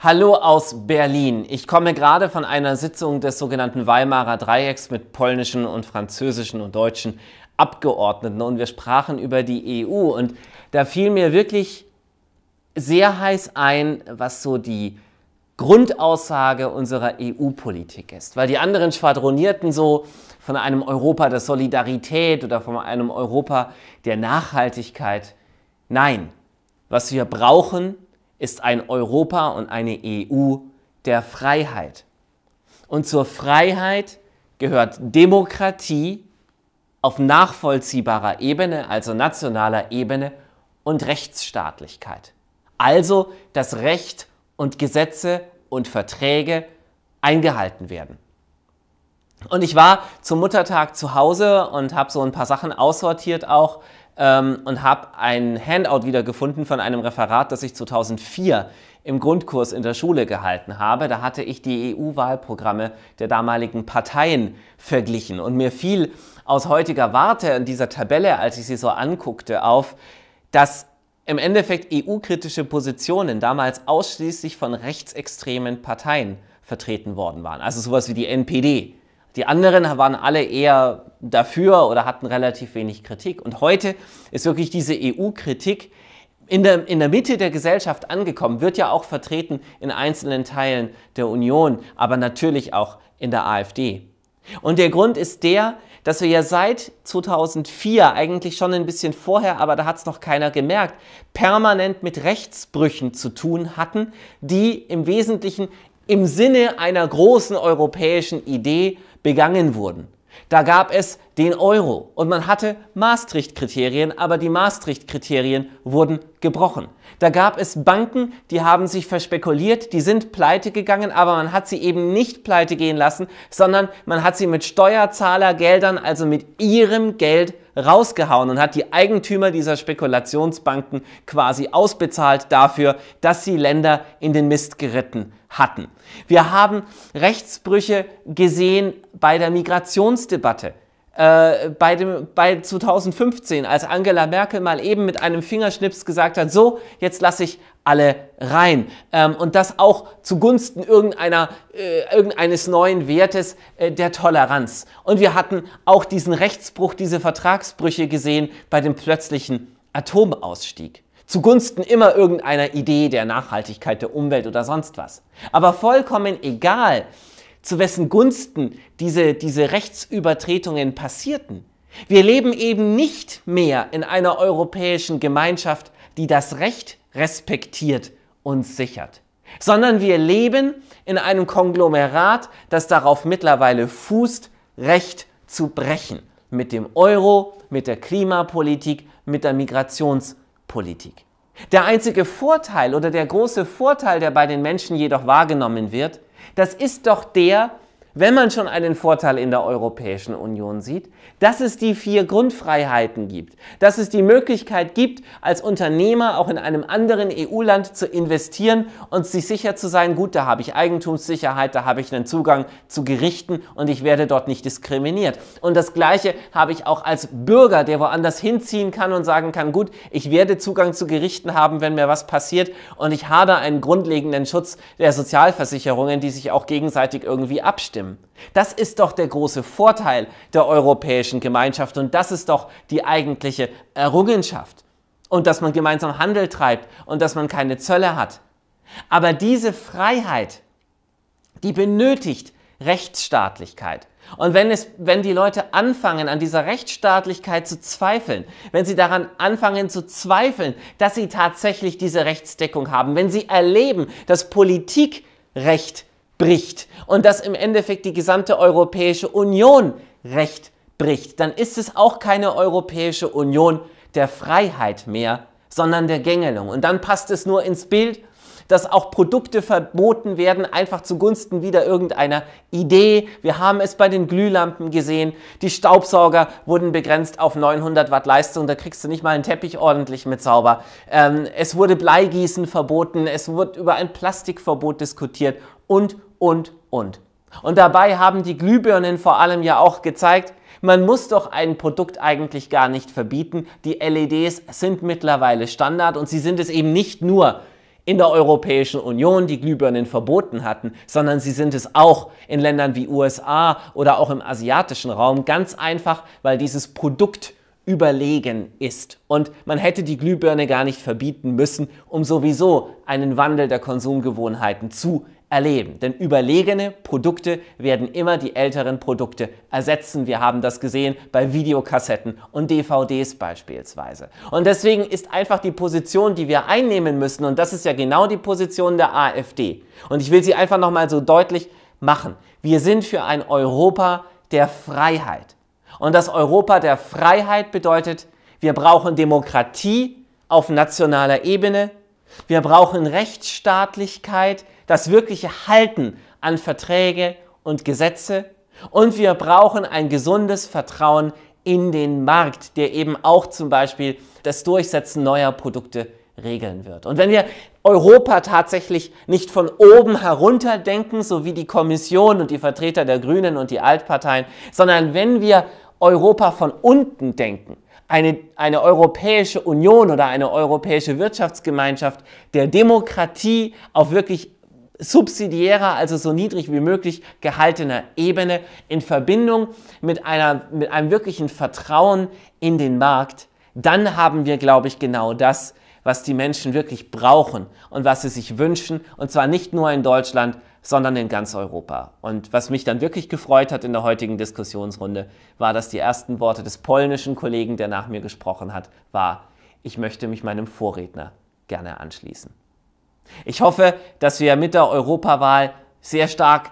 Hallo aus Berlin. Ich komme gerade von einer Sitzung des sogenannten Weimarer Dreiecks mit polnischen und französischen und deutschen Abgeordneten und wir sprachen über die EU und da fiel mir wirklich sehr heiß ein, was so die Grundaussage unserer EU-Politik ist. Weil die anderen schwadronierten so von einem Europa der Solidarität oder von einem Europa der Nachhaltigkeit. Nein, was wir brauchen, ist ein Europa und eine EU der Freiheit. Und zur Freiheit gehört Demokratie auf nachvollziehbarer Ebene, also nationaler Ebene, und Rechtsstaatlichkeit. Also, dass Recht und Gesetze und Verträge eingehalten werden. Und ich war zum Muttertag zu Hause und habe so ein paar Sachen aussortiert auch ähm, und habe ein Handout wieder gefunden von einem Referat, das ich 2004 im Grundkurs in der Schule gehalten habe. Da hatte ich die EU-Wahlprogramme der damaligen Parteien verglichen und mir fiel aus heutiger Warte in dieser Tabelle, als ich sie so anguckte, auf, dass im Endeffekt EU-kritische Positionen damals ausschließlich von rechtsextremen Parteien vertreten worden waren. Also sowas wie die NPD die anderen waren alle eher dafür oder hatten relativ wenig Kritik. Und heute ist wirklich diese EU-Kritik in der, in der Mitte der Gesellschaft angekommen, wird ja auch vertreten in einzelnen Teilen der Union, aber natürlich auch in der AfD. Und der Grund ist der, dass wir ja seit 2004, eigentlich schon ein bisschen vorher, aber da hat es noch keiner gemerkt, permanent mit Rechtsbrüchen zu tun hatten, die im Wesentlichen im Sinne einer großen europäischen Idee begangen wurden. Da gab es den Euro. Und man hatte Maastricht-Kriterien, aber die Maastricht-Kriterien wurden gebrochen. Da gab es Banken, die haben sich verspekuliert, die sind pleite gegangen, aber man hat sie eben nicht pleite gehen lassen, sondern man hat sie mit Steuerzahlergeldern, also mit ihrem Geld rausgehauen und hat die Eigentümer dieser Spekulationsbanken quasi ausbezahlt dafür, dass sie Länder in den Mist geritten hatten. Wir haben Rechtsbrüche gesehen bei der Migrationsdebatte äh, bei, dem, bei 2015, als Angela Merkel mal eben mit einem Fingerschnips gesagt hat, so, jetzt lasse ich alle rein. Ähm, und das auch zugunsten irgendeiner, äh, irgendeines neuen Wertes äh, der Toleranz. Und wir hatten auch diesen Rechtsbruch, diese Vertragsbrüche gesehen bei dem plötzlichen Atomausstieg zugunsten immer irgendeiner Idee der Nachhaltigkeit, der Umwelt oder sonst was. Aber vollkommen egal, zu wessen Gunsten diese, diese Rechtsübertretungen passierten. Wir leben eben nicht mehr in einer europäischen Gemeinschaft, die das Recht respektiert und sichert, sondern wir leben in einem Konglomerat, das darauf mittlerweile fußt, Recht zu brechen. Mit dem Euro, mit der Klimapolitik, mit der Migrationspolitik. Der einzige Vorteil oder der große Vorteil, der bei den Menschen jedoch wahrgenommen wird, das ist doch der, wenn man schon einen Vorteil in der Europäischen Union sieht, dass es die vier Grundfreiheiten gibt, dass es die Möglichkeit gibt, als Unternehmer auch in einem anderen EU-Land zu investieren und sich sicher zu sein, gut, da habe ich Eigentumssicherheit, da habe ich einen Zugang zu Gerichten und ich werde dort nicht diskriminiert. Und das Gleiche habe ich auch als Bürger, der woanders hinziehen kann und sagen kann, gut, ich werde Zugang zu Gerichten haben, wenn mir was passiert und ich habe einen grundlegenden Schutz der Sozialversicherungen, die sich auch gegenseitig irgendwie abstimmen bestimmen. Das ist doch der große Vorteil der europäischen Gemeinschaft und das ist doch die eigentliche Errungenschaft. Und dass man gemeinsam Handel treibt und dass man keine Zölle hat. Aber diese Freiheit, die benötigt Rechtsstaatlichkeit. Und wenn, es, wenn die Leute anfangen, an dieser Rechtsstaatlichkeit zu zweifeln, wenn sie daran anfangen zu zweifeln, dass sie tatsächlich diese Rechtsdeckung haben, wenn sie erleben, dass Politik Recht bricht und dass im Endeffekt die gesamte Europäische Union Recht bricht, dann ist es auch keine Europäische Union der Freiheit mehr, sondern der Gängelung. Und dann passt es nur ins Bild, dass auch Produkte verboten werden, einfach zugunsten wieder irgendeiner Idee. Wir haben es bei den Glühlampen gesehen. Die Staubsauger wurden begrenzt auf 900 Watt Leistung. Da kriegst du nicht mal einen Teppich ordentlich mit sauber. Ähm, es wurde Bleigießen verboten. Es wurde über ein Plastikverbot diskutiert und, und, und. Und dabei haben die Glühbirnen vor allem ja auch gezeigt, man muss doch ein Produkt eigentlich gar nicht verbieten. Die LEDs sind mittlerweile Standard und sie sind es eben nicht nur in der Europäischen Union, die Glühbirnen verboten hatten, sondern sie sind es auch in Ländern wie USA oder auch im asiatischen Raum. Ganz einfach, weil dieses Produkt überlegen ist. Und man hätte die Glühbirne gar nicht verbieten müssen, um sowieso einen Wandel der Konsumgewohnheiten zu erleben. Denn überlegene Produkte werden immer die älteren Produkte ersetzen. Wir haben das gesehen bei Videokassetten und DVDs beispielsweise. Und deswegen ist einfach die Position, die wir einnehmen müssen, und das ist ja genau die Position der AfD. Und ich will sie einfach nochmal so deutlich machen. Wir sind für ein Europa der Freiheit. Und das Europa der Freiheit bedeutet, wir brauchen Demokratie auf nationaler Ebene, wir brauchen Rechtsstaatlichkeit, das wirkliche Halten an Verträge und Gesetze. Und wir brauchen ein gesundes Vertrauen in den Markt, der eben auch zum Beispiel das Durchsetzen neuer Produkte regeln wird. Und wenn wir Europa tatsächlich nicht von oben herunter denken, so wie die Kommission und die Vertreter der Grünen und die Altparteien, sondern wenn wir Europa von unten denken, eine, eine Europäische Union oder eine Europäische Wirtschaftsgemeinschaft der Demokratie auf wirklich subsidiärer, also so niedrig wie möglich gehaltener Ebene in Verbindung mit, einer, mit einem wirklichen Vertrauen in den Markt, dann haben wir, glaube ich, genau das, was die Menschen wirklich brauchen und was sie sich wünschen. Und zwar nicht nur in Deutschland, sondern in ganz Europa. Und was mich dann wirklich gefreut hat in der heutigen Diskussionsrunde, war, dass die ersten Worte des polnischen Kollegen, der nach mir gesprochen hat, war, ich möchte mich meinem Vorredner gerne anschließen. Ich hoffe, dass wir mit der Europawahl sehr stark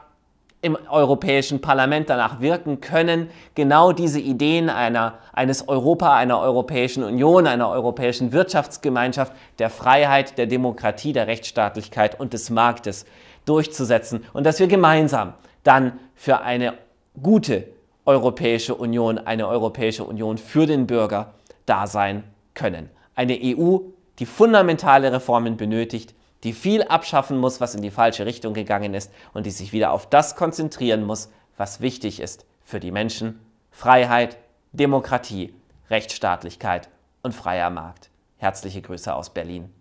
im Europäischen Parlament danach wirken können, genau diese Ideen einer, eines Europa, einer Europäischen Union, einer europäischen Wirtschaftsgemeinschaft, der Freiheit, der Demokratie, der Rechtsstaatlichkeit und des Marktes durchzusetzen und dass wir gemeinsam dann für eine gute Europäische Union, eine Europäische Union für den Bürger da sein können. Eine EU, die fundamentale Reformen benötigt, die viel abschaffen muss, was in die falsche Richtung gegangen ist und die sich wieder auf das konzentrieren muss, was wichtig ist für die Menschen. Freiheit, Demokratie, Rechtsstaatlichkeit und freier Markt. Herzliche Grüße aus Berlin.